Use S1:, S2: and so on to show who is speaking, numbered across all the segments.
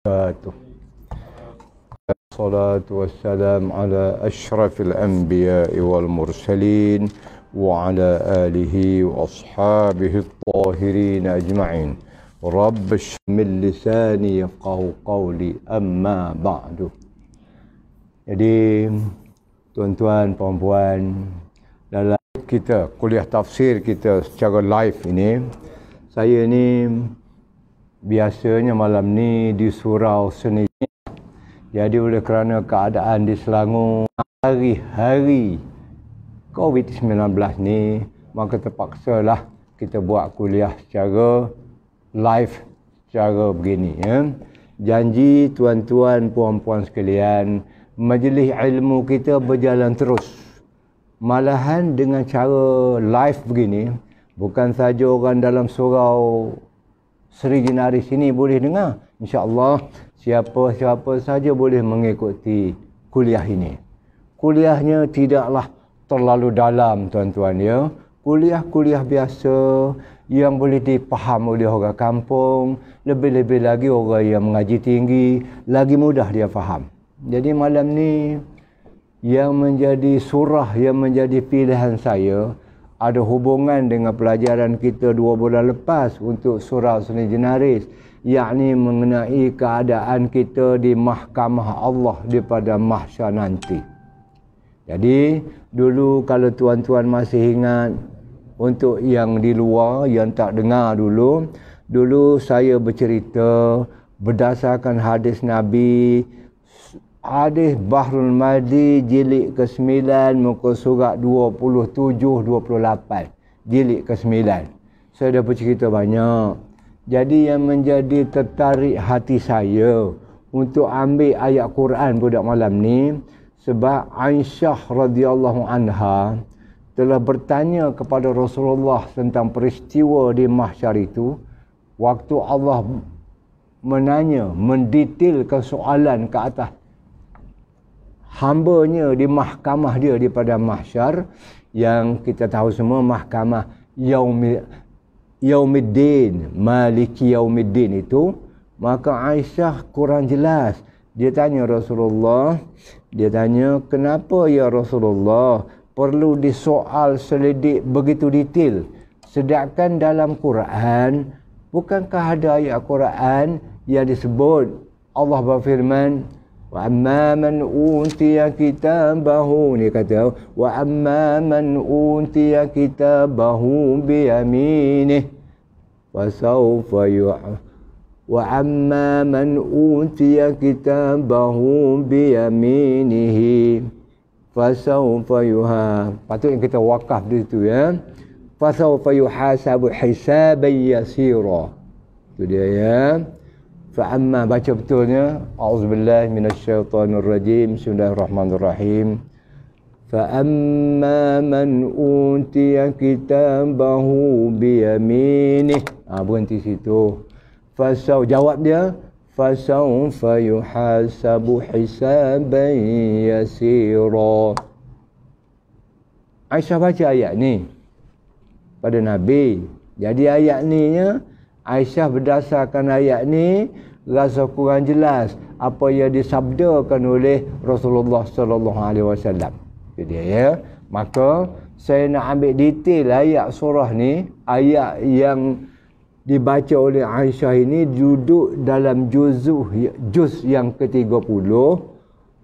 S1: وبركاته الصلاة والسلام على أشرف الأنبياء والمرسلين وعلى آله وأصحابه الطاهرين أجمعين رب من لساني يفقه قولي أما بعد Jadi tuan-tuan, puan-puan dalam kita kuliah tafsir kita secara live ini saya ni biasanya malam ni di surau seni jadi oleh kerana keadaan di Selangor hari-hari COVID-19 ni maka terpaksalah kita buat kuliah secara live secara begini ya. Janji tuan-tuan puan-puan sekalian majlis ilmu kita berjalan terus. Malahan dengan cara live begini bukan saja orang dalam surau Sri Jinaris ini boleh dengar. InsyaAllah siapa-siapa saja boleh mengikuti kuliah ini. Kuliahnya tidaklah terlalu dalam tuan-tuan ya. Kuliah-kuliah biasa yang boleh dipaham oleh orang kampung. Lebih-lebih lagi orang yang mengaji tinggi. Lagi mudah dia faham. Jadi malam ni yang menjadi surah yang menjadi pilihan saya ada hubungan dengan pelajaran kita dua bulan lepas untuk surah seni jenaris yakni mengenai keadaan kita di mahkamah Allah daripada mahsyar nanti jadi dulu kalau tuan-tuan masih ingat untuk yang di luar yang tak dengar dulu dulu saya bercerita berdasarkan hadis Nabi Hadis Bahrul Madi jilid ke-9 muka surat 27-28 jilid ke-9 saya so, dah bercerita banyak jadi yang menjadi tertarik hati saya untuk ambil ayat Quran pada malam ni sebab Aisyah radhiyallahu anha telah bertanya kepada Rasulullah tentang peristiwa di mahsyar itu waktu Allah menanya mendetailkan soalan ke atas hambanya di mahkamah dia di pada mahsyar yang kita tahu semua mahkamah yaumi yaumiddin malik yaumiddin itu maka Aisyah kurang jelas dia tanya Rasulullah dia tanya kenapa ya Rasulullah perlu disoal selidik begitu detail sedangkan dalam Quran bukankah ada ayat Quran yang disebut Allah berfirman وَأَمَّا مَنْ أُوتِيَ كِتَابَهُ نِكَتَهُ وَأَمَّا مَنْ أُوتِيَ كِتَابَهُ بِيَمِينِهِ فَسَوْفَ يُحْمَى وَأَمَّا مَنْ أُوتِيَ كِتَابَهُ بِيَمِينِهِ فَسَوْفَ يُحَا patut kita wakaf di situ ya فَسَوْفَ يُحَاسَبُ حِسَابًا يَسِيرًا itu dia ya فأما بكتبتونيا أعوذ بالله من الشيطان الرجيم بسم الله الرحمن الرحيم فأما من أوتي كتابه بيمينه أبو أنت سيتو فسو جواب دي فسوف يحاسب حسابا يسيرا عيسى بكى آيات ني pada Nabi. Jadi ayat ni ya, Aisyah berdasarkan ayat ni rasa kurang jelas apa yang disabdakan oleh Rasulullah sallallahu alaihi wasallam. Jadi ya, maka saya nak ambil detail ayat surah ni, ayat yang dibaca oleh Aisyah ini duduk dalam juzuh juz yang ke-30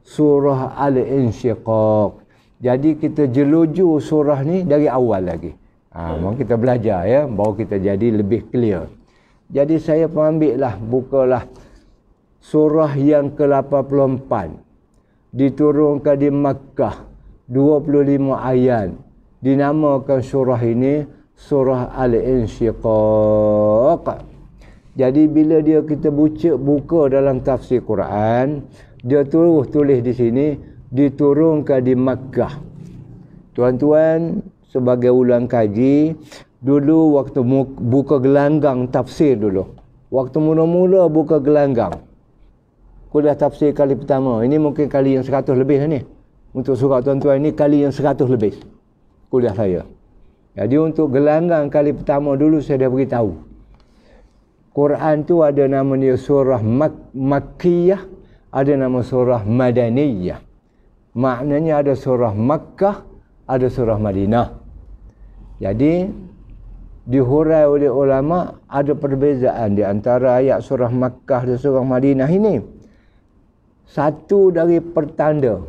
S1: surah Al-Insyiqaq. Jadi kita jeluju surah ni dari awal lagi. Ha, mau kita belajar ya, baru kita jadi lebih clear. Jadi saya pun ambil lah, bukalah surah yang ke-84. Diturunkan di Makkah, 25 ayat. Dinamakan surah ini, surah Al-Insyiqaq. Jadi bila dia kita buka, buka dalam tafsir Quran, dia terus tulis di sini, diturunkan di Makkah. Tuan-tuan, sebagai ulang kaji, Dulu waktu buka gelanggang tafsir dulu. Waktu mula-mula buka gelanggang. Kuliah tafsir kali pertama. Ini mungkin kali yang seratus lebih lah ni. Untuk surat tuan-tuan ini kali yang seratus lebih. Kuliah saya. Jadi untuk gelanggang kali pertama dulu saya dah beritahu. Quran tu ada nama dia surah Mak Makkiyah. Ada nama surah Madaniyah. Maknanya ada surah Makkah. Ada surah Madinah. Jadi dihurai oleh ulama ada perbezaan di antara ayat surah Makkah dan surah Madinah ini. Satu dari pertanda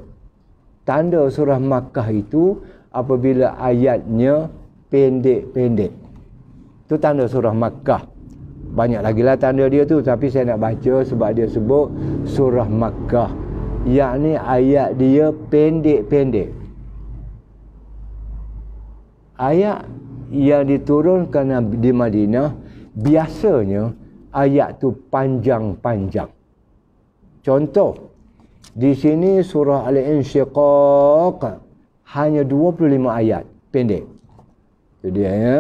S1: tanda surah Makkah itu apabila ayatnya pendek-pendek. Itu tanda surah Makkah. Banyak lagi lah tanda dia tu tapi saya nak baca sebab dia sebut surah Makkah. Yakni ayat dia pendek-pendek. Ayat yang diturunkan di Madinah biasanya ayat tu panjang-panjang. Contoh di sini surah Al-Insyiqaq hanya 25 ayat pendek. Itu dia ya.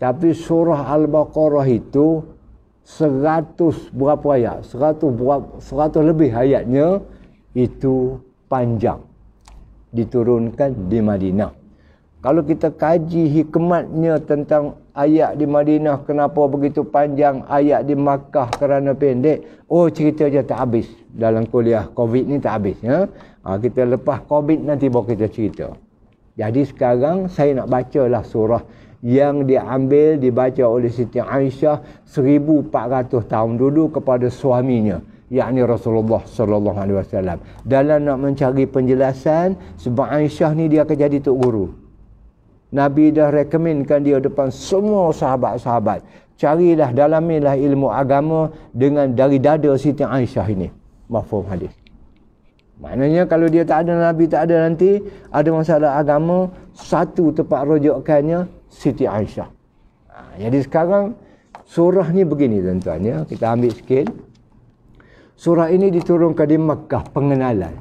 S1: Tapi surah Al-Baqarah itu 100 berapa ayat? 100 berapa, 100 lebih ayatnya itu panjang. Diturunkan di Madinah. Kalau kita kaji hikmatnya tentang ayat di Madinah kenapa begitu panjang, ayat di Makkah kerana pendek. Oh cerita je tak habis dalam kuliah COVID ni tak habis. Ya? Ha, kita lepas COVID nanti baru kita cerita. Jadi sekarang saya nak bacalah surah yang diambil dibaca oleh Siti Aisyah 1400 tahun dulu kepada suaminya yakni Rasulullah sallallahu alaihi wasallam dalam nak mencari penjelasan sebab Aisyah ni dia akan jadi tok guru Nabi dah rekomenkan dia depan semua sahabat-sahabat. Carilah, dalamilah ilmu agama dengan dari dada Siti Aisyah ini. Mahfum hadis. Maknanya kalau dia tak ada Nabi tak ada nanti, ada masalah agama, satu tempat rujukannya Siti Aisyah. Ha, jadi sekarang surah ni begini tuan-tuan ya. Kita ambil sikit. Surah ini diturunkan di Mekah pengenalan.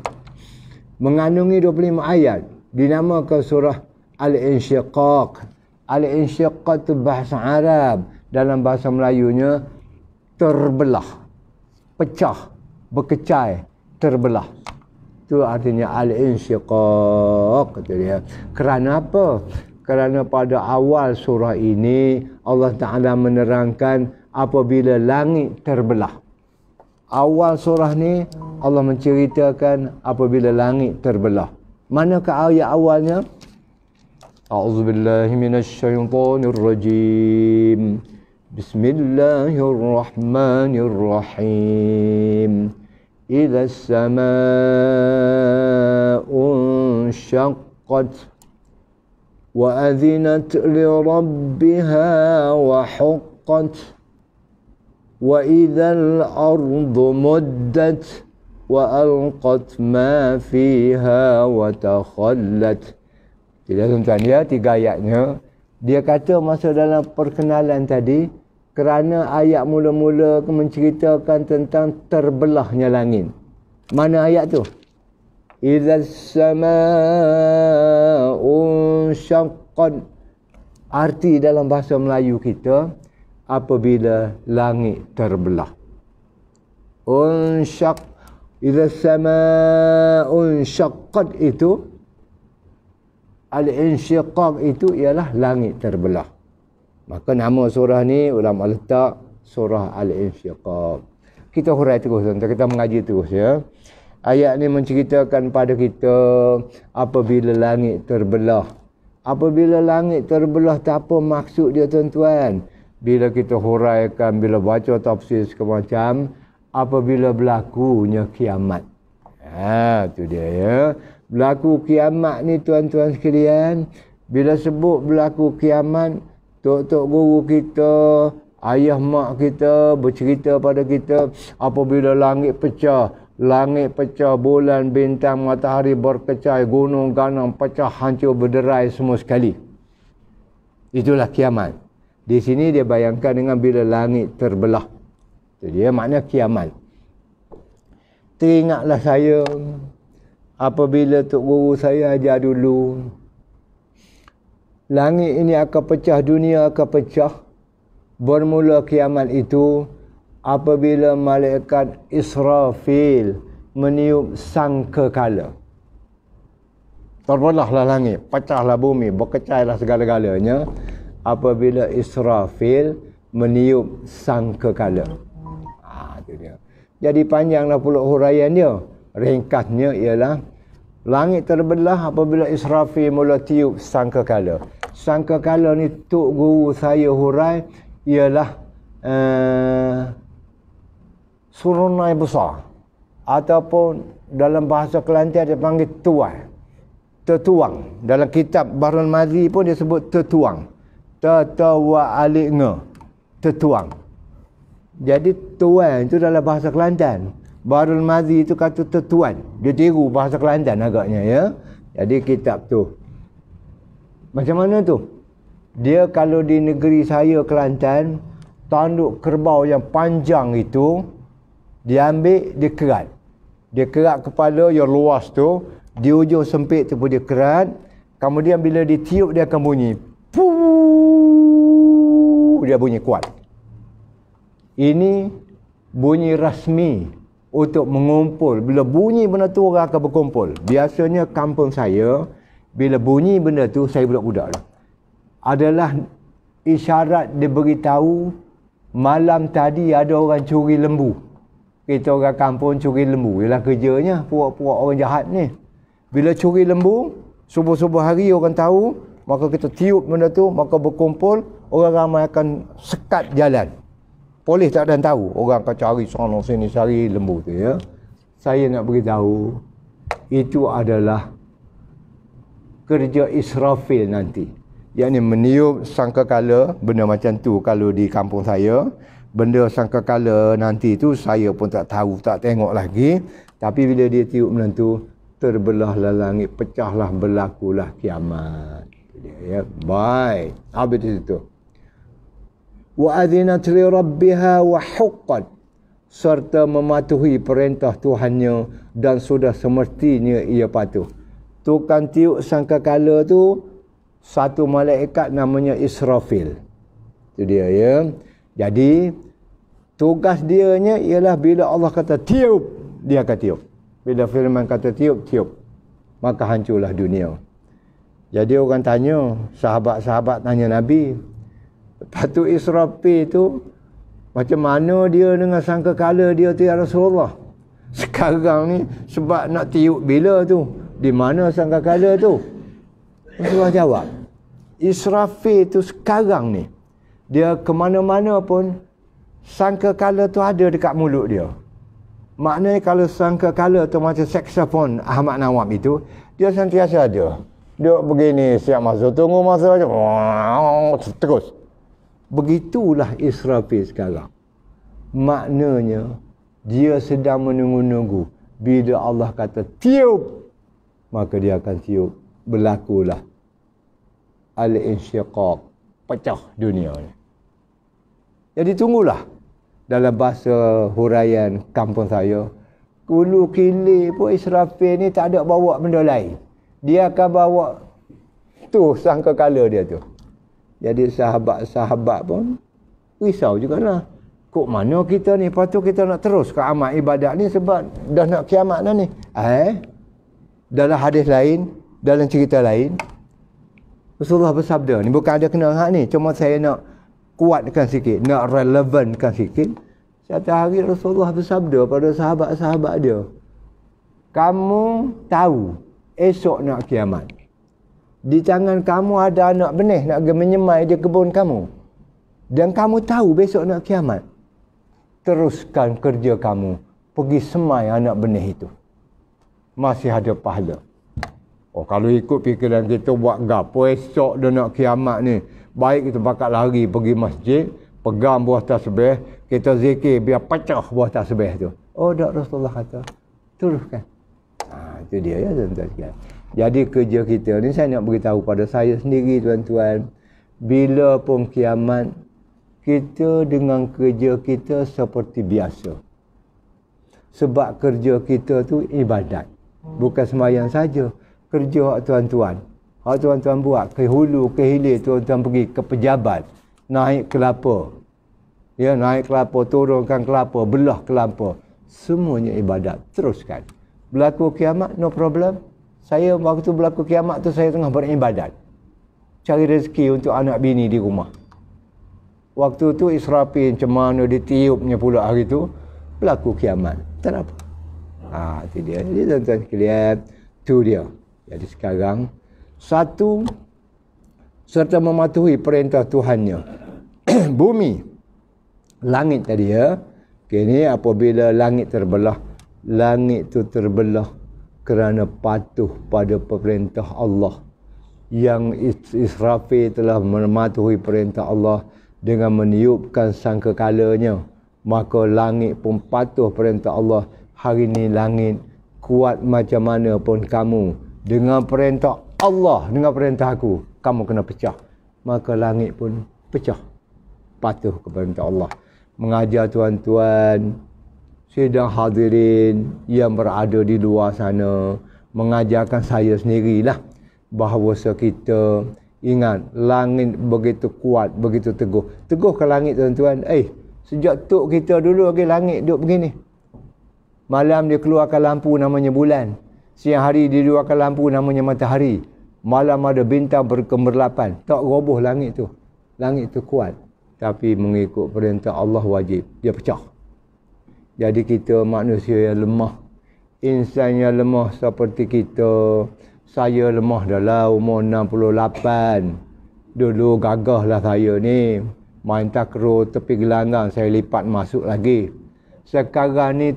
S1: Mengandungi 25 ayat dinamakan surah Al-Insyiqaq. Al-Insyiqaq itu bahasa Arab. Dalam bahasa Melayunya, terbelah. Pecah. Berkecai. Terbelah. Itu artinya Al-Insyiqaq. Kerana apa? Kerana pada awal surah ini, Allah Ta'ala menerangkan apabila langit terbelah. Awal surah ni Allah menceritakan apabila langit terbelah. Manakah ayat awalnya? أعوذ بالله من الشيطان الرجيم بسم الله الرحمن الرحيم إذا السماء انشقت وأذنت لربها وحقت وإذا الأرض مدت وألقت ما فيها وتخلت Di tuan tanya tiga ayatnya, dia kata masa dalam perkenalan tadi, kerana ayat mula-mula menceritakan tentang terbelahnya langit. Mana ayat tu? Idza sama'u syaqqat arti dalam bahasa Melayu kita apabila langit terbelah. Unsyaq idza sama'u syaqqat itu Al-Insyiqab itu ialah langit terbelah. Maka nama surah ni ulama letak surah Al-Insyiqab. Kita hurai terus tuan kita mengaji terus ya. Ayat ni menceritakan pada kita apabila langit terbelah. Apabila langit terbelah tak apa maksud dia tuan-tuan. Bila kita huraikan, bila baca tafsir segala macam, apabila berlakunya kiamat. Ha, tu dia ya. Berlaku kiamat ni tuan-tuan sekalian. Bila sebut berlaku kiamat, tok-tok guru kita, ayah mak kita bercerita pada kita apabila langit pecah, langit pecah, bulan, bintang, matahari berkecai, gunung, ganang, pecah, hancur, berderai semua sekali. Itulah kiamat. Di sini dia bayangkan dengan bila langit terbelah. Itu dia makna kiamat teringatlah saya apabila Tok Guru saya ajar dulu langit ini akan pecah dunia akan pecah bermula kiamat itu apabila malaikat Israfil meniup sang sangkakala terbelahlah langit pecahlah bumi berkecailah segala-galanya apabila Israfil meniup sangkakala ah itu dia jadi panjanglah pulau huraian dia. Ringkasnya ialah langit terbelah apabila Israfil mula tiup sangkakala. Sangkakala ni tok guru saya hurai ialah uh, eh, surunai besar ataupun dalam bahasa Kelantan dia panggil tuan tetuang. dalam kitab Barun Mazi pun dia sebut tertuang tertawa alik nge tertuang jadi tuan itu dalam bahasa Kelantan. Barul Mazi itu kata tertuan. Dia tiru bahasa Kelantan agaknya ya. Jadi kitab tu. Macam mana tu? Dia kalau di negeri saya Kelantan, tanduk kerbau yang panjang itu diambil dia kerat. Dia kerat kepala yang luas tu, di ujung sempit tu pun dia kerat. Kemudian bila ditiup dia akan bunyi. puu dia bunyi kuat ini bunyi rasmi untuk mengumpul. Bila bunyi benda tu orang akan berkumpul. Biasanya kampung saya bila bunyi benda tu saya budak-budak lah. Adalah isyarat dia beritahu malam tadi ada orang curi lembu. Kita orang kampung curi lembu. Ialah kerjanya puak-puak orang jahat ni. Bila curi lembu, subuh-subuh hari orang tahu, maka kita tiup benda tu, maka berkumpul, orang ramai akan sekat jalan polis tak ada yang tahu orang kau cari sana sini cari lembu tu ya saya nak beritahu itu adalah kerja Israfil nanti yang ni meniup sangkakala benda macam tu kalau di kampung saya benda sangka sangkakala nanti tu saya pun tak tahu tak tengok lagi tapi bila dia tiup benda tu terbelahlah langit pecahlah berlakulah kiamat ya bye habis itu وأذنت لربها وحقت serta mematuhi perintah Tuhannya dan sudah semestinya ia patuh. Tukang tiup sangka sangkakala tu satu malaikat namanya Israfil. tu dia ya. Jadi tugas dianya ialah bila Allah kata tiup, dia kata tiup. Bila firman kata tiup, tiup. Maka hancurlah dunia. Jadi orang tanya, sahabat-sahabat tanya Nabi, batu tu Israfil tu macam mana dia dengan sangka kala dia tu ya Rasulullah. Sekarang ni sebab nak tiup bila tu? Di mana sangka kala tu? Rasulullah jawab. Israfil tu sekarang ni dia ke mana-mana pun sangka kala tu ada dekat mulut dia. Maknanya kalau sangka kala tu macam saksofon Ahmad Nawab itu, dia sentiasa ada. Dia begini siap masuk tunggu masa macam terus. Begitulah Israfil sekarang. Maknanya, dia sedang menunggu-nunggu. Bila Allah kata tiup, maka dia akan tiup. Berlakulah. Al-insyiqaq. Pecah dunia ni. Jadi tunggulah. Dalam bahasa huraian kampung saya, Kulu kili pun Israfil ni tak ada bawa benda lain. Dia akan bawa tu sangka kala dia tu jadi sahabat-sahabat pun risau lah. kok mana kita ni lepas tu kita nak terus ke amat ibadat ni sebab dah nak kiamat dah ni eh dalam hadis lain dalam cerita lain Rasulullah bersabda ni bukan ada kena hak ni cuma saya nak kuatkan sikit nak relevankan sikit satu hari Rasulullah bersabda pada sahabat-sahabat dia kamu tahu esok nak kiamat di tangan kamu ada anak benih nak pergi menyemai di kebun kamu. Dan kamu tahu besok nak kiamat. Teruskan kerja kamu. Pergi semai anak benih itu. Masih ada pahala. Oh, kalau ikut fikiran kita buat gapo esok dia nak kiamat ni. Baik kita pakat lari pergi masjid. Pegang buah tasbih. Kita zikir biar pecah buah tasbih tu. Oh, dak Rasulullah kata. Teruskan. Ha, itu dia ya tuan jadi kerja kita ni saya nak beritahu pada saya sendiri tuan-tuan. Bila pun kiamat, kita dengan kerja kita seperti biasa. Sebab kerja kita tu ibadat. Bukan semayang saja. Kerja hak tuan-tuan. Hak tuan-tuan buat ke hulu, ke hilir tuan-tuan pergi ke pejabat. Naik kelapa. Ya, naik kelapa, turunkan kelapa, belah kelapa. Semuanya ibadat. Teruskan. Berlaku kiamat, no problem saya waktu berlaku kiamat tu saya tengah beribadat cari rezeki untuk anak bini di rumah waktu tu israfi macam mana ditiupnya pula hari tu berlaku kiamat tak apa ha, tu dia jadi tuan-tuan sekalian tu dia jadi sekarang satu serta mematuhi perintah Tuhannya bumi langit tadi ya kini okay, apabila langit terbelah langit tu terbelah kerana patuh pada perintah Allah yang Israfil telah mematuhi perintah Allah dengan meniupkan sangkakalanya maka langit pun patuh perintah Allah hari ini langit kuat macam mana pun kamu dengan perintah Allah dengan perintah aku kamu kena pecah maka langit pun pecah patuh kepada Allah mengajar tuan-tuan sedang hadirin yang berada di luar sana mengajarkan saya sendirilah bahawa kita ingat langit begitu kuat begitu teguh teguh ke langit tuan-tuan eh sejak tu kita dulu lagi langit duduk begini malam dia keluarkan lampu namanya bulan siang hari dia keluarkan lampu namanya matahari malam ada bintang berkemerlapan tak roboh langit tu langit tu kuat tapi mengikut perintah Allah wajib dia pecah jadi kita manusia yang lemah insan yang lemah seperti kita saya lemah dalam umur 68 dulu lah saya ni main takro tepi gelanggang saya lipat masuk lagi sekarang ni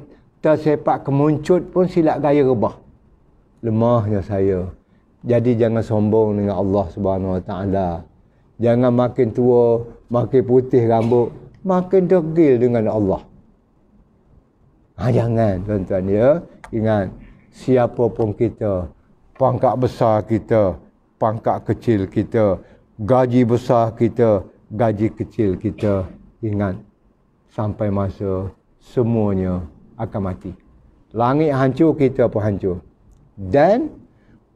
S1: tersepak kemuncut pun silap gaya rebah lemahnya saya jadi jangan sombong dengan Allah Subhanahu Wa Taala. Jangan makin tua, makin putih rambut, makin degil dengan Allah. Ha, jangan tuan-tuan ya. Ingat siapa pun kita. Pangkat besar kita. Pangkat kecil kita. Gaji besar kita. Gaji kecil kita. Ingat sampai masa semuanya akan mati. Langit hancur kita pun hancur. Dan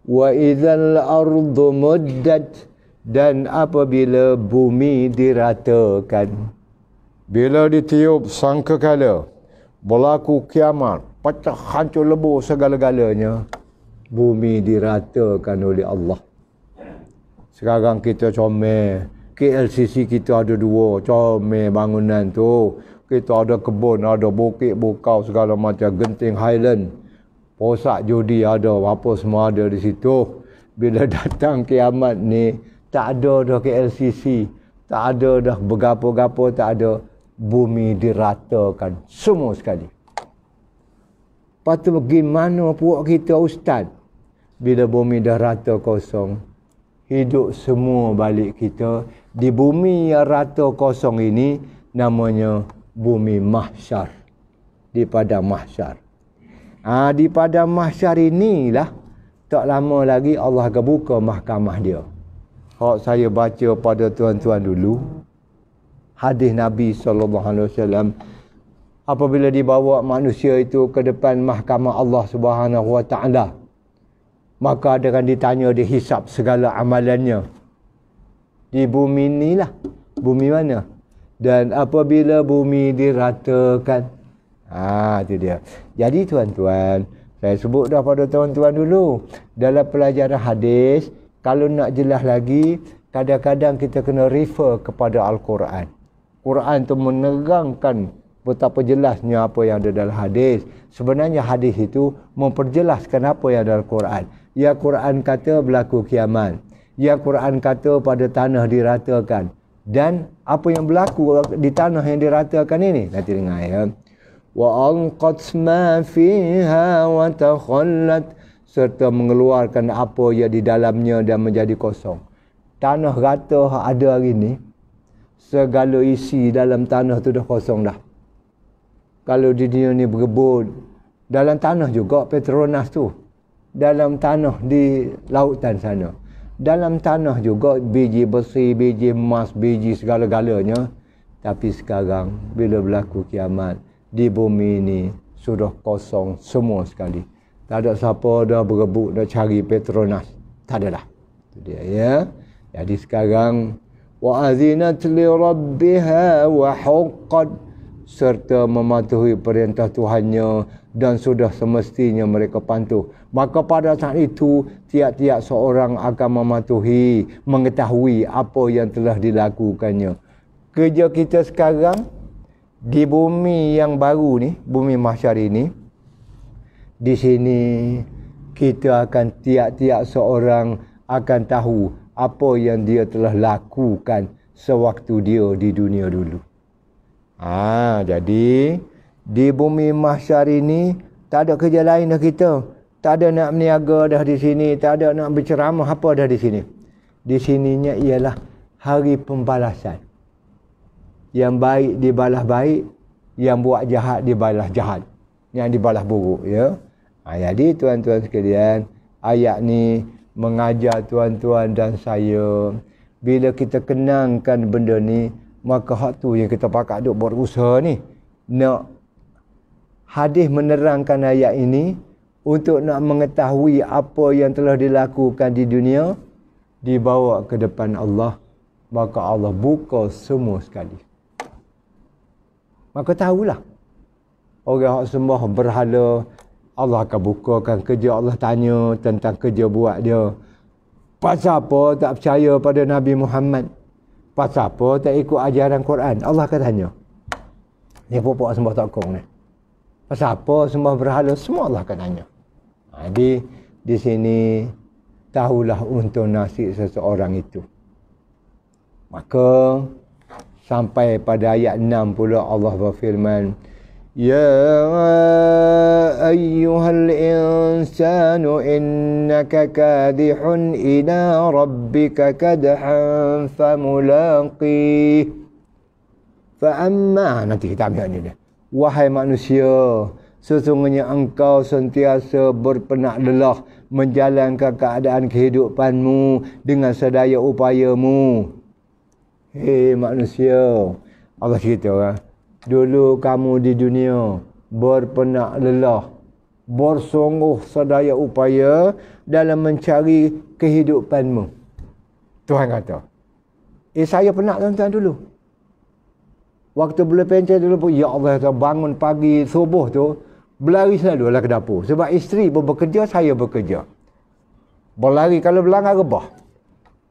S1: wa idzal ardu muddat dan apabila bumi diratakan bila ditiup sangkakala kala berlaku kiamat pecah hancur lebur segala-galanya bumi diratakan oleh Allah sekarang kita comel KLCC kita ada dua comel bangunan tu kita ada kebun ada bukit bukau segala macam genting highland posak judi ada apa semua ada di situ bila datang kiamat ni tak ada dah KLCC tak ada dah bergapo-gapo tak ada bumi diratakan semua sekali. Lepas tu bagaimana puak kita ustaz? Bila bumi dah rata kosong, hidup semua balik kita. Di bumi yang rata kosong ini namanya bumi mahsyar. Di pada mahsyar. Ha, di pada mahsyar inilah tak lama lagi Allah akan buka mahkamah dia. Kalau saya baca pada tuan-tuan dulu, hadis Nabi sallallahu alaihi wasallam apabila dibawa manusia itu ke depan mahkamah Allah Subhanahu wa taala maka akan ditanya dihisap segala amalannya di bumi inilah bumi mana dan apabila bumi diratakan ah ha, itu dia jadi tuan-tuan saya sebut dah pada tuan-tuan dulu dalam pelajaran hadis kalau nak jelas lagi kadang-kadang kita kena refer kepada al-Quran Quran itu menerangkan betapa jelasnya apa yang ada dalam hadis. Sebenarnya hadis itu memperjelaskan apa yang ada dalam Quran. Ya Quran kata berlaku kiamat. Ya Quran kata pada tanah diratakan. Dan apa yang berlaku di tanah yang diratakan ini? Nanti dengar ya. Wa anqat ma fiha wa takhallat serta mengeluarkan apa yang di dalamnya dan menjadi kosong. Tanah rata ada hari ini segala isi dalam tanah tu dah kosong dah. Kalau di dunia ni berebut, dalam tanah juga Petronas tu. Dalam tanah di lautan sana. Dalam tanah juga biji besi, biji emas, biji segala-galanya. Tapi sekarang bila berlaku kiamat di bumi ini sudah kosong semua sekali. Tak ada siapa dah berebut dah cari Petronas. Tak adalah. Itu dia ya. Jadi sekarang وأذنت لربها وحقا serta mematuhi perintah Tuhannya dan sudah semestinya mereka pantuh. Maka pada saat itu, tiap-tiap seorang akan mematuhi, mengetahui apa yang telah dilakukannya. Kerja kita sekarang di bumi yang baru ni, bumi mahsyar ini, di sini kita akan tiap-tiap seorang akan tahu apa yang dia telah lakukan sewaktu dia di dunia dulu. Ha, jadi di bumi mahsyar ini tak ada kerja lain dah kita. Tak ada nak meniaga dah di sini, tak ada nak berceramah apa dah di sini. Di sininya ialah hari pembalasan. Yang baik dibalas baik, yang buat jahat dibalas jahat. Yang dibalas buruk ya. Ha, jadi tuan-tuan sekalian, ayat ni mengajar tuan-tuan dan saya bila kita kenangkan benda ni maka hak tu yang kita pakat duk berusaha ni nak hadis menerangkan ayat ini untuk nak mengetahui apa yang telah dilakukan di dunia dibawa ke depan Allah maka Allah buka semua sekali maka tahulah orang hak sembah berhala Allah akan bukakan kerja Allah tanya tentang kerja buat dia. Pasal apa tak percaya pada Nabi Muhammad? Pasal apa tak ikut ajaran Quran? Allah akan tanya. Ni pokok sembah tokong ni. Pasal apa sembah berhala? Semua Allah akan tanya. Jadi di sini tahulah untuk nasib seseorang itu. Maka sampai pada ayat 60 Allah berfirman, يا أيها الإنسان إنك كادح إلى ربك كدحا فملاقيه فأما nanti kita ambil ni wahai manusia sesungguhnya engkau sentiasa berpenak lelah menjalankan keadaan kehidupanmu dengan sedaya upayamu hei manusia Allah cerita orang Dulu kamu di dunia berpenak lelah bersungguh sedaya upaya dalam mencari kehidupanmu. Tuhan kata. Eh saya penat tuan-tuan dulu. Waktu bila pencet dulu pun, Ya Allah, bangun pagi subuh tu, berlari selalu lah ke dapur. Sebab isteri pun bekerja, saya bekerja. Berlari kalau berlanggar rebah.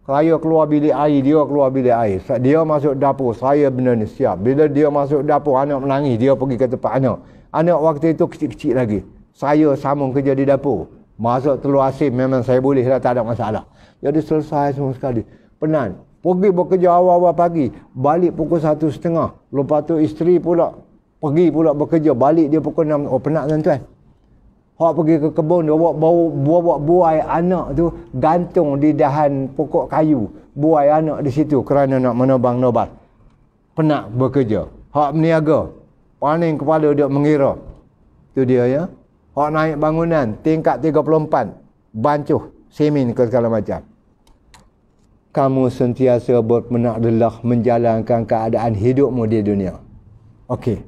S1: Saya keluar bilik air, dia keluar bilik air. Dia masuk dapur, saya benda ni siap. Bila dia masuk dapur, anak menangis, dia pergi ke tempat anak. Anak waktu itu kecil-kecil lagi. Saya sambung kerja di dapur. Masuk telur asin memang saya boleh lah, tak ada masalah. Jadi selesai semua sekali. Penat. Pergi bekerja awal-awal pagi. Balik pukul satu setengah. Lepas tu isteri pula pergi pula bekerja. Balik dia pukul enam. Oh penat tuan-tuan. Hak pergi ke kebun dia bawa bawa buah buah buai anak tu gantung di dahan pokok kayu. Buai anak di situ kerana nak menobang nobat. Penat bekerja. Hak berniaga. Paling kepala dia mengira. Tu dia ya. Hak naik bangunan tingkat 34. Bancuh semin ke segala macam. Kamu sentiasa berpenak menjalankan keadaan hidupmu di dunia. Okey.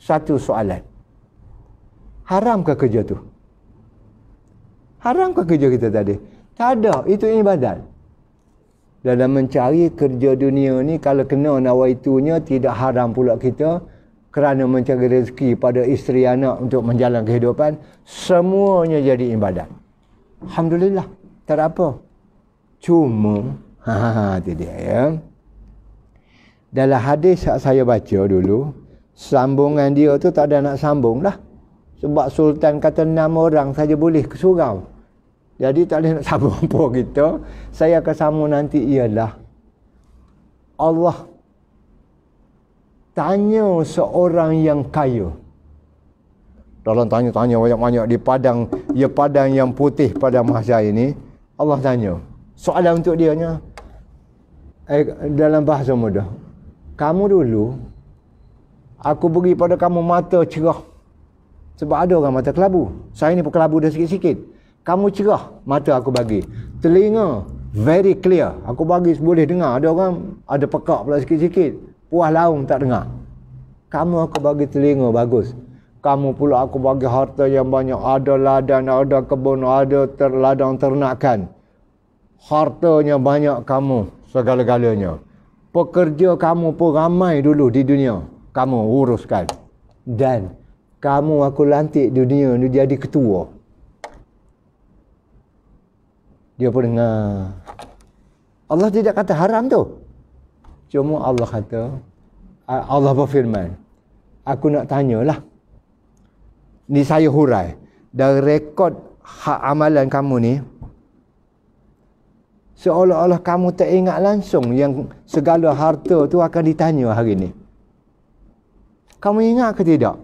S1: Satu soalan. Haram ke kerja tu? Haram ke kerja kita tadi? Tak ada. Itu ibadat. Dalam mencari kerja dunia ni, kalau kena nawaitunya, tidak haram pula kita kerana mencari rezeki pada isteri anak untuk menjalankan kehidupan, semuanya jadi ibadat. Alhamdulillah. Tak apa. Cuma, ha ha ha, itu ya. Dalam hadis yang saya baca dulu, sambungan dia tu tak ada nak sambung lah. Sebab Sultan kata enam orang saja boleh ke surau. Jadi tak boleh nak sama apa kita. Saya akan sama nanti ialah. Allah tanya seorang yang kaya. Dalam tanya-tanya banyak-banyak di padang. Ya padang yang putih pada masa ini. Allah tanya. Soalan untuk dia nya. Eh, dalam bahasa mudah. Kamu dulu. Aku beri pada kamu mata cerah. Sebab ada orang mata kelabu. Saya ni pun kelabu dah sikit-sikit. Kamu cerah mata aku bagi. Telinga very clear. Aku bagi boleh dengar. Ada orang ada pekak pula sikit-sikit. Puah laung tak dengar. Kamu aku bagi telinga bagus. Kamu pula aku bagi harta yang banyak. Ada ladang, ada kebun, ada ter ladang ternakan. Hartanya banyak kamu segala-galanya. Pekerja kamu pun ramai dulu di dunia. Kamu uruskan. Dan kamu aku lantik dunia ni jadi ketua. Dia pun dengar. Allah tidak kata haram tu. Cuma Allah kata, Allah berfirman, aku nak tanyalah. Ni saya hurai. Dan rekod hak amalan kamu ni, seolah-olah kamu tak ingat langsung yang segala harta tu akan ditanya hari ni. Kamu ingat ke tidak?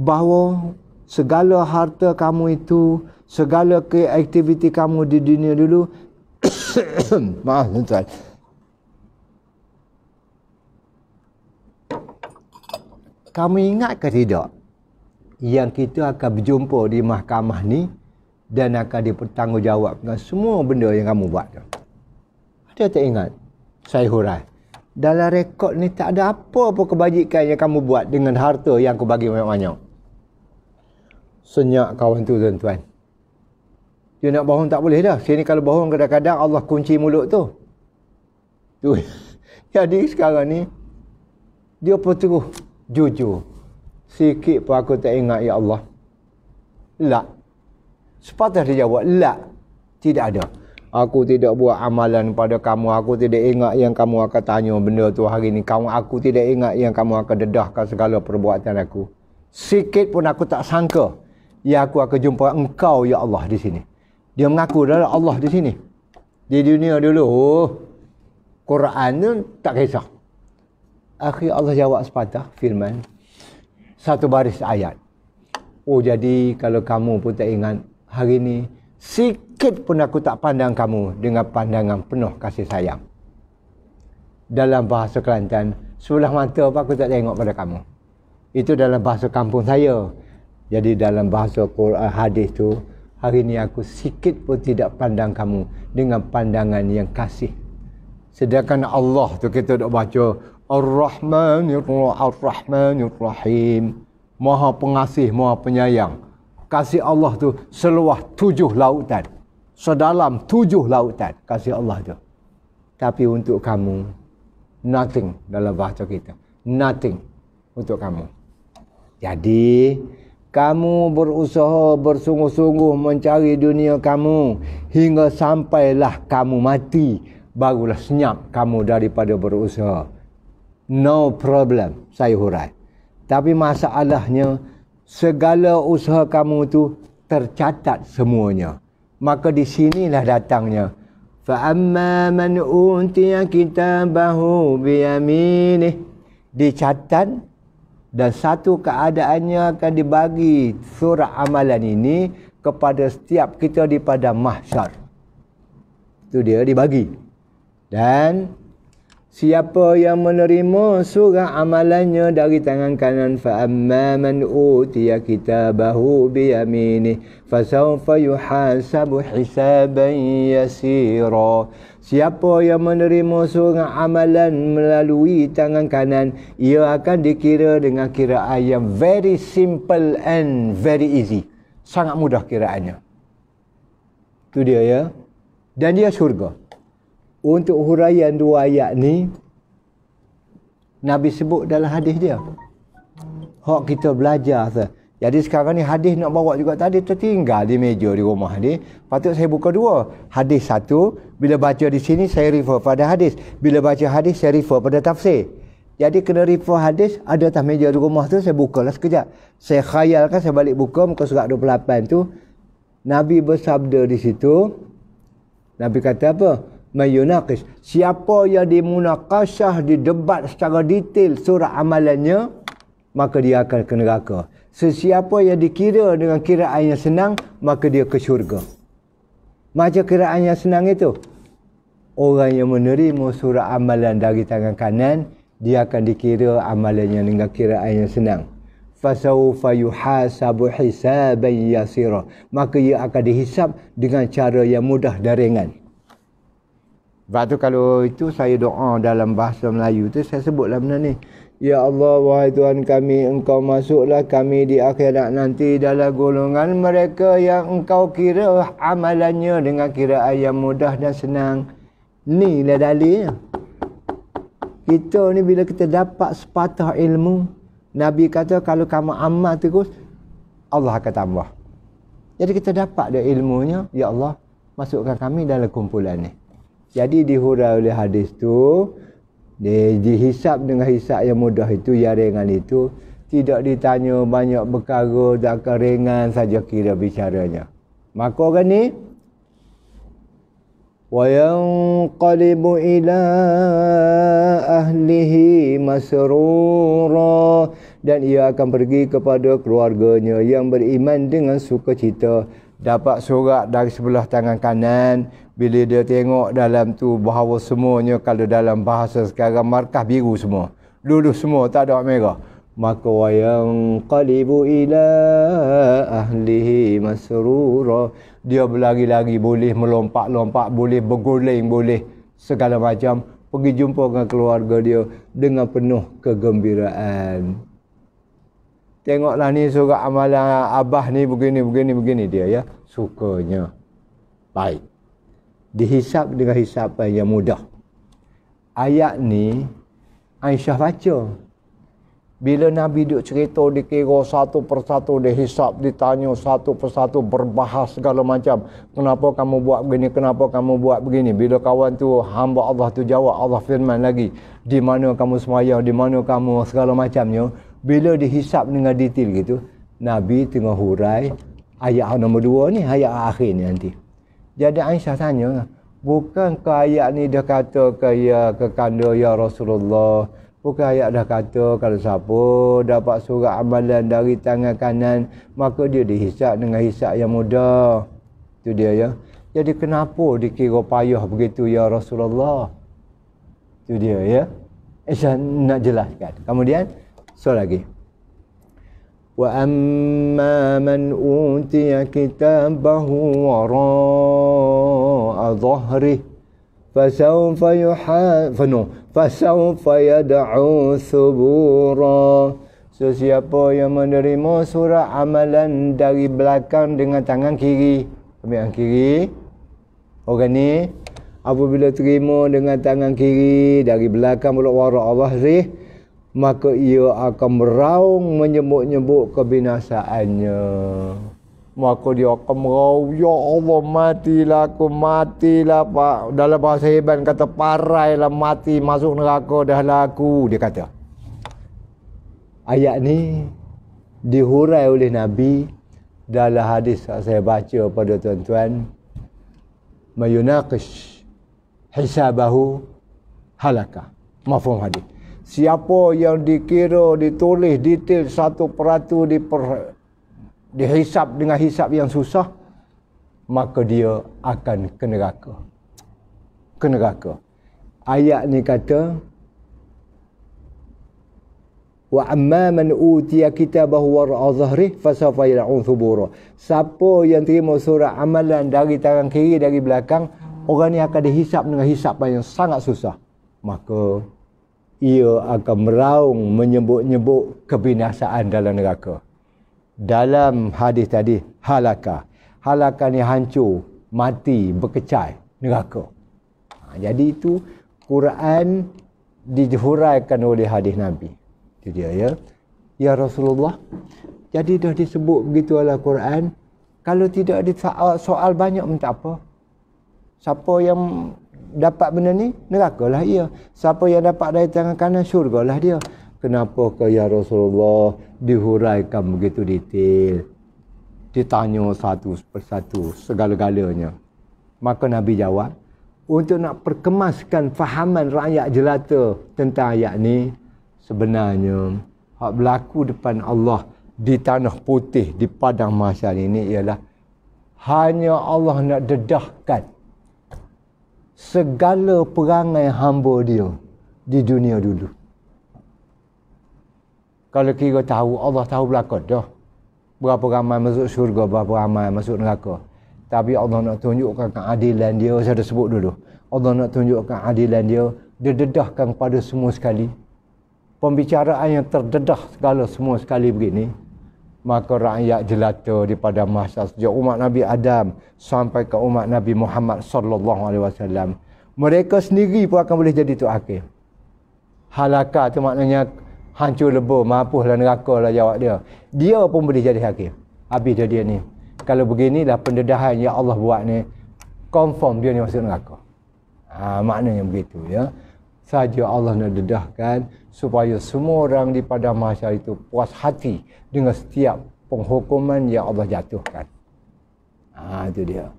S1: bahawa segala harta kamu itu, segala aktiviti kamu di dunia dulu, maaf tuan-tuan. Kamu ingat ke tidak yang kita akan berjumpa di mahkamah ni dan akan dipertanggungjawabkan semua benda yang kamu buat tu? Ada tak ingat? Saya hurai. Dalam rekod ni tak ada apa-apa kebajikan yang kamu buat dengan harta yang aku bagi banyak-banyak senyap kawan tu tuan-tuan. Dia nak bohong tak boleh dah. Sini kalau bohong kadang-kadang Allah kunci mulut tu. Tu. Jadi sekarang ni dia peteruh jujur. Sikit pun aku tak ingat ya Allah. Lah. Sepatah dia jawab, lah. Tidak ada. Aku tidak buat amalan pada kamu. Aku tidak ingat yang kamu akan tanya benda tu hari ini. Kamu, aku tidak ingat yang kamu akan dedahkan segala perbuatan aku. Sikit pun aku tak sangka ya aku akan jumpa engkau ya Allah di sini. Dia mengaku dah Allah di sini. Di dunia dulu, oh, Quran tu tak kisah. Akhir Allah jawab sepatah firman. Satu baris ayat. Oh jadi kalau kamu pun tak ingat hari ini, sikit pun aku tak pandang kamu dengan pandangan penuh kasih sayang. Dalam bahasa Kelantan, sebelah mata apa aku tak tengok pada kamu. Itu dalam bahasa kampung saya. Jadi dalam bahasa Quran hadis tu hari ini aku sikit pun tidak pandang kamu dengan pandangan yang kasih. Sedangkan Allah tu kita dah baca Ar-Rahmanir Ar-Rahmanir Rahim. Maha pengasih, maha penyayang. Kasih Allah tu seluas tujuh lautan. Sedalam tujuh lautan kasih Allah tu. Tapi untuk kamu nothing dalam bahasa kita. Nothing untuk kamu. Jadi kamu berusaha bersungguh-sungguh mencari dunia kamu hingga sampailah kamu mati barulah senyap kamu daripada berusaha no problem saya hurai tapi masalahnya segala usaha kamu itu tercatat semuanya maka di sinilah datangnya fa amma man utiya kitabahu bi yaminih dicatat dan satu keadaannya akan dibagi surat amalan ini kepada setiap kita di padang mahsyar. Itu dia dibagi. Dan siapa yang menerima surat amalannya dari tangan kanan fa amman utiya kitabahu bi yaminihi fasawfa yuhasabu hisaban yasira Siapa yang menerima seorang amalan melalui tangan kanan, ia akan dikira dengan kiraan yang very simple and very easy. Sangat mudah kiraannya. Itu dia ya. Dan dia surga. Untuk huraian dua ayat ni, Nabi sebut dalam hadis dia. Hak kita belajar. Sah. Jadi sekarang ni hadis nak bawa juga tadi tertinggal di meja di rumah ni. Patut saya buka dua. Hadis satu, bila baca di sini saya refer pada hadis. Bila baca hadis saya refer pada tafsir. Jadi kena refer hadis, ada atas meja di rumah tu saya buka bukalah sekejap. Saya khayalkan saya balik buka muka surat 28 tu. Nabi bersabda di situ. Nabi kata apa? Mayunakis. Siapa yang dimunakasah, didebat secara detail surat amalannya, maka dia akan kena neraka. Sesiapa yang dikira dengan kiraan yang senang, maka dia ke syurga. Macam kiraan yang senang itu. Orang yang menerima surat amalan dari tangan kanan, dia akan dikira amalannya dengan kiraan yang senang. فَسَوْفَ يُحَاسَبُ حِسَابًا يَسِرًا Maka ia akan dihisap dengan cara yang mudah dan ringan. Sebab tu kalau itu saya doa dalam bahasa Melayu tu saya sebutlah benda ni. Ya Allah, wahai Tuhan kami, engkau masuklah kami di akhirat nanti dalam golongan mereka yang engkau kira amalannya dengan kira ayam mudah dan senang. Ni lah dalilnya. Kita ni bila kita dapat sepatah ilmu, Nabi kata kalau kamu amal terus, Allah akan tambah. Jadi kita dapat dia ilmunya, Ya Allah, masukkan kami dalam kumpulan ni. Jadi dihurai oleh hadis tu, dia dihisap dengan hisap yang mudah itu, yang ringan itu. Tidak ditanya banyak perkara, tak keringan saja kira bicaranya. Maka orang ni, وَيَنْقَلِبُ إِلَىٰ أَهْلِهِ مَسْرُورًا Dan ia akan pergi kepada keluarganya yang beriman dengan sukacita. Dapat surat dari sebelah tangan kanan bila dia tengok dalam tu bahawa semuanya kalau dalam bahasa sekarang markah biru semua lulus semua tak ada merah maka wayang qalibu ila ahlihi masrura dia berlari-lari boleh melompat-lompat boleh berguling boleh segala macam pergi jumpa dengan keluarga dia dengan penuh kegembiraan tengoklah ni surat amalan abah ni begini begini begini dia ya sukanya baik dihisap dengan hisap yang mudah. Ayat ni Aisyah baca. Bila Nabi duk cerita dikira satu persatu dia hisap ditanya satu persatu berbahas segala macam. Kenapa kamu buat begini? Kenapa kamu buat begini? Bila kawan tu hamba Allah tu jawab Allah firman lagi. Di mana kamu semaya? Di mana kamu segala macamnya? Bila dihisap dengan detail gitu. Nabi tengah hurai ayat nombor dua ni ayat akhir ni nanti. Jadi Aisyah tanya, bukankah ayat ni dah kata ke ya kekanda ya Rasulullah? Bukan ayat dah kata kalau siapa dapat surat amalan dari tangan kanan, maka dia dihisap dengan hisap yang mudah. Itu dia ya. Jadi kenapa dikira payah begitu ya Rasulullah? Itu dia ya. Aisyah nak jelaskan. Kemudian, soal lagi. واما من اوتي كتابه وراء ظهره فسوف يحافن فسوف يدعو ثبورا Sesiapa so, yang menerima surat amalan dari belakang dengan tangan kiri. Ambil yang kiri. Orang ni apabila terima dengan tangan kiri dari belakang pula warak Allah zih maka ia akan meraung menyebut-nyebut kebinasaannya. Maka dia akan merau, Ya Allah matilah aku, matilah Pak. Dalam bahasa Iban kata, parailah mati masuk neraka dah laku. Lah dia kata. Ayat ni dihurai oleh Nabi dalam hadis yang saya baca pada tuan-tuan. Mayunakish hisabahu halakah. Mafum hadis siapa yang dikira ditulis detail satu peratu diper, dihisap dengan hisap yang susah maka dia akan ke neraka ke neraka ayat ni kata wa amma man utiya kitabahu wa ra'a dhahri fasawfa yal'un siapa yang terima surat amalan dari tangan kiri dari belakang orang ni akan dihisap dengan hisap yang sangat susah maka ia akan meraung menyebut-nyebut kebinasaan dalam neraka. Dalam hadis tadi, halaka. Halaka ni hancur, mati, berkecai neraka. Ha, jadi itu Quran dihuraikan oleh hadis Nabi. Itu dia ya. Ya Rasulullah, jadi dah disebut begitu oleh Quran. Kalau tidak ada soal, soal banyak minta apa? Siapa yang dapat benda ni neraka lah ia siapa yang dapat dari tangan kanan syurga lah dia kenapa ke ya Rasulullah dihuraikan begitu detail ditanya satu persatu segala-galanya maka Nabi jawab untuk nak perkemaskan fahaman rakyat jelata tentang ayat ni sebenarnya hak berlaku depan Allah di tanah putih di padang mahsyar ini ialah hanya Allah nak dedahkan segala perangai hamba dia di dunia dulu. Kalau kira tahu, Allah tahu belakang dah. Berapa ramai masuk syurga, berapa ramai masuk neraka. Tapi Allah nak tunjukkan keadilan dia, saya dah sebut dulu. Allah nak tunjukkan keadilan dia, dia dedahkan kepada semua sekali. Pembicaraan yang terdedah segala semua sekali begini, maka rakyat jelata daripada masa sejak umat Nabi Adam sampai ke umat Nabi Muhammad sallallahu alaihi wasallam mereka sendiri pun akan boleh jadi tu akhir halaka tu maknanya hancur lebur lah neraka lah jawab dia dia pun boleh jadi hakim habis dia dia ni kalau begini beginilah pendedahan yang Allah buat ni confirm dia ni masuk neraka ha, maknanya begitu ya saja Allah nak dedahkan supaya semua orang di padang mahsyar itu puas hati dengan setiap penghukuman yang Allah jatuhkan. Ha, itu dia.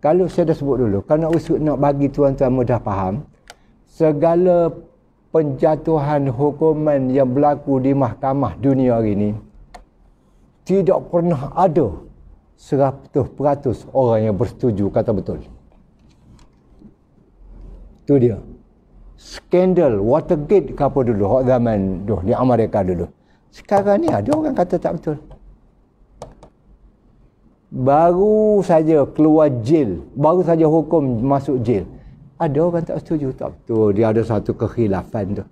S1: Kalau saya dah sebut dulu, kerana usut nak bagi tuan-tuan mudah faham, segala penjatuhan hukuman yang berlaku di mahkamah dunia hari ini, tidak pernah ada 100% orang yang bersetuju kata betul. Itu dia skandal Watergate ke apa dulu hak zaman duh di Amerika dulu. Sekarang ni ada orang kata tak betul. Baru saja keluar jail, baru saja hukum masuk jail. Ada orang tak setuju tak betul dia ada satu kekhilafan tu.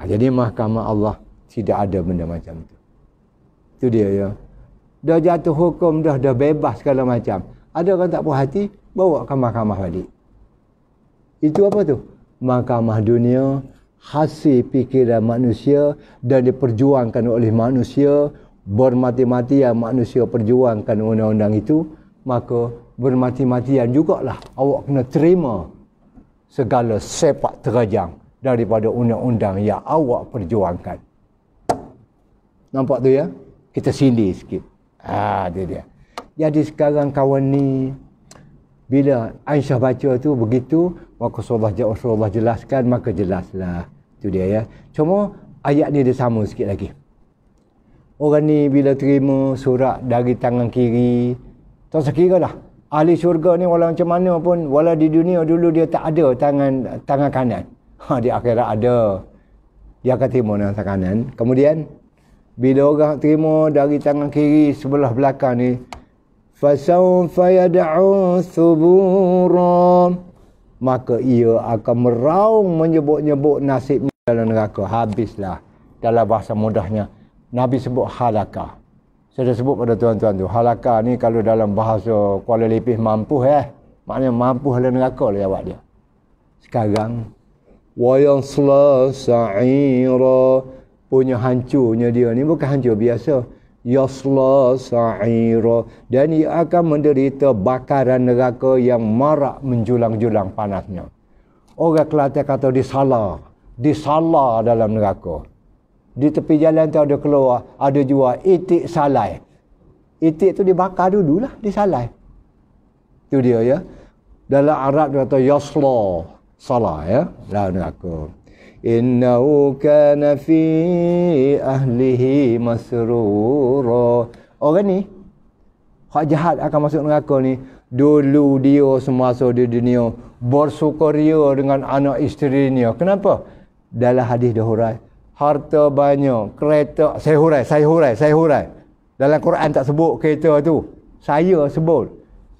S1: Ha, jadi mahkamah Allah tidak ada benda macam tu. Itu dia ya. Dah jatuh hukum dah dah bebas segala macam. Ada orang tak puas hati bawa ke mahkamah balik. Itu apa tu? mahkamah dunia hasil fikiran manusia dan diperjuangkan oleh manusia bermati-matian manusia perjuangkan undang-undang itu maka bermati-matian juga lah awak kena terima segala sepak terajang daripada undang-undang yang awak perjuangkan nampak tu ya kita sindir sikit ha dia dia jadi sekarang kawan ni bila Aisyah baca tu begitu maka Rasulullah Rasulullah jelaskan maka jelaslah tu dia ya cuma ayat ni dia sama sikit lagi orang ni bila terima surat dari tangan kiri tak sekira lah ahli syurga ni walau macam mana pun walau di dunia dulu dia tak ada tangan tangan kanan ha, di akhirat ada dia akan terima dengan tangan kanan kemudian bila orang terima dari tangan kiri sebelah belakang ni فسوف يدعو ثبورا maka ia akan meraung menyebut-nyebut nasib dalam neraka habislah dalam bahasa mudahnya nabi sebut halaka saya dah sebut pada tuan-tuan tu halaka ni kalau dalam bahasa Kuala Lipis mampu eh maknanya mampu dalam neraka lah jawab dia sekarang wayasla sa'ira punya hancurnya dia ni bukan hancur biasa yasla sa'ira dan ia akan menderita bakaran neraka yang marak menjulang-julang panasnya orang kelata kata disalah disalah dalam neraka di tepi jalan tu ada keluar ada jual itik salai itik tu dibakar dululah disalai tu dia ya dalam Arab dia kata yasla salah ya dalam neraka إنه kana fi ahlihi مسرورا Orang ni Hak jahat akan masuk neraka ni Dulu dia semasa di dunia Bersukaria dengan anak isteri dia Kenapa? Dalam hadis hurai. Harta banyak Kereta Saya hurai Saya hurai Saya hurai Dalam Quran tak sebut kereta tu Saya sebut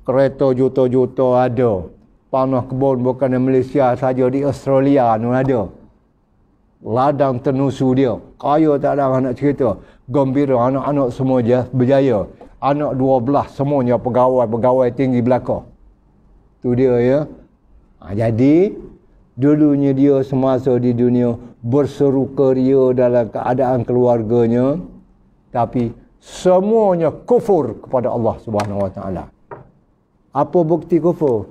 S1: Kereta juta-juta ada Panah kebun bukan di Malaysia saja Di Australia pun ada ladang tenusu dia. Kaya tak ada anak cerita. Gembira anak-anak semua je berjaya. Anak dua belah semuanya pegawai-pegawai tinggi belakang. Tu dia ya. Ha, jadi, dulunya dia semasa di dunia berseru keria dalam keadaan keluarganya. Tapi, semuanya kufur kepada Allah Subhanahu Wa Taala. Apa bukti kufur?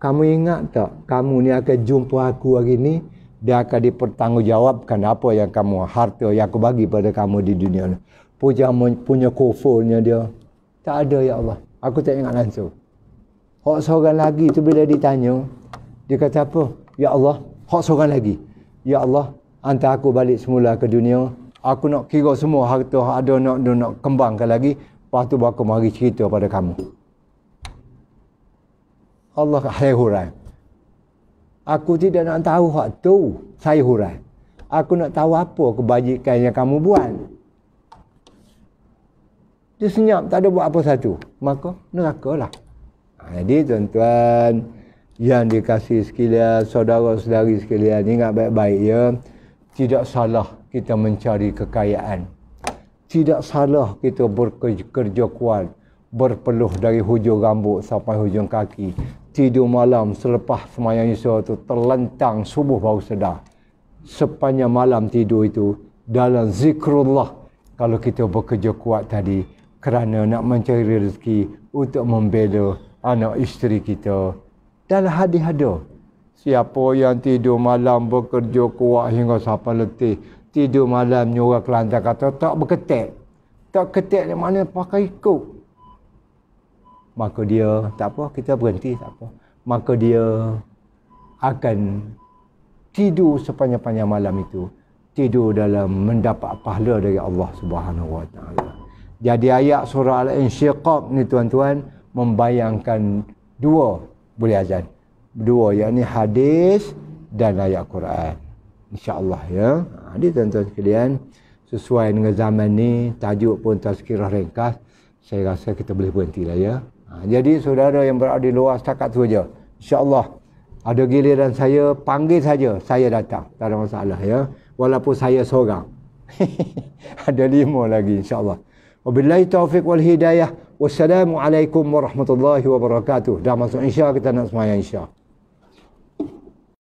S1: Kamu ingat tak kamu ni akan jumpa aku hari ni? dia akan dipertanggungjawabkan apa yang kamu harta yang aku bagi pada kamu di dunia ni. Punya punya kufurnya dia. Tak ada ya Allah. Aku tak ingat langsung. Hak seorang lagi tu bila ditanya, dia kata apa? Ya Allah, hak seorang lagi. Ya Allah, hantar aku balik semula ke dunia. Aku nak kira semua harta yang ada nak, nak, nak kembangkan lagi. Lepas tu aku mari cerita pada kamu. Allah khairul rahim. Aku tidak nak tahu hak tu. Saya hurai. Aku nak tahu apa kebajikan yang kamu buat. Dia senyap. Tak ada buat apa satu. Maka neraka lah. Ha, jadi tuan-tuan yang dikasih sekalian, saudara-saudari sekalian, ingat baik-baik ya. Tidak salah kita mencari kekayaan. Tidak salah kita berkerja kuat, berpeluh dari hujung rambut sampai hujung kaki tidur malam selepas semayang isya itu terlentang subuh baru sedar sepanjang malam tidur itu dalam zikrullah kalau kita bekerja kuat tadi kerana nak mencari rezeki untuk membela anak isteri kita dalam hadis-hadis siapa yang tidur malam bekerja kuat hingga sampai letih tidur malam nyurah kelantan kata tak berketik tak ketek ni mana pakai ikut maka dia tak apa kita berhenti tak apa maka dia akan tidur sepanjang-panjang malam itu tidur dalam mendapat pahala dari Allah Subhanahu Wa Taala jadi ayat surah al-insyiqaq ni tuan-tuan membayangkan dua boleh azan dua yakni hadis dan ayat Quran insya-Allah ya ha, ni tuan-tuan sekalian sesuai dengan zaman ni tajuk pun tazkirah ringkas saya rasa kita boleh berhenti lah ya jadi saudara yang berada di luar setakat tu saja. InsyaAllah ada giliran saya, panggil saja saya datang. Tak ada masalah ya. Walaupun saya seorang. ada lima lagi insyaAllah. Wabillahi taufiq wal hidayah. Wassalamualaikum warahmatullahi wabarakatuh. Dah masuk insya kita nak semayang insyaAllah.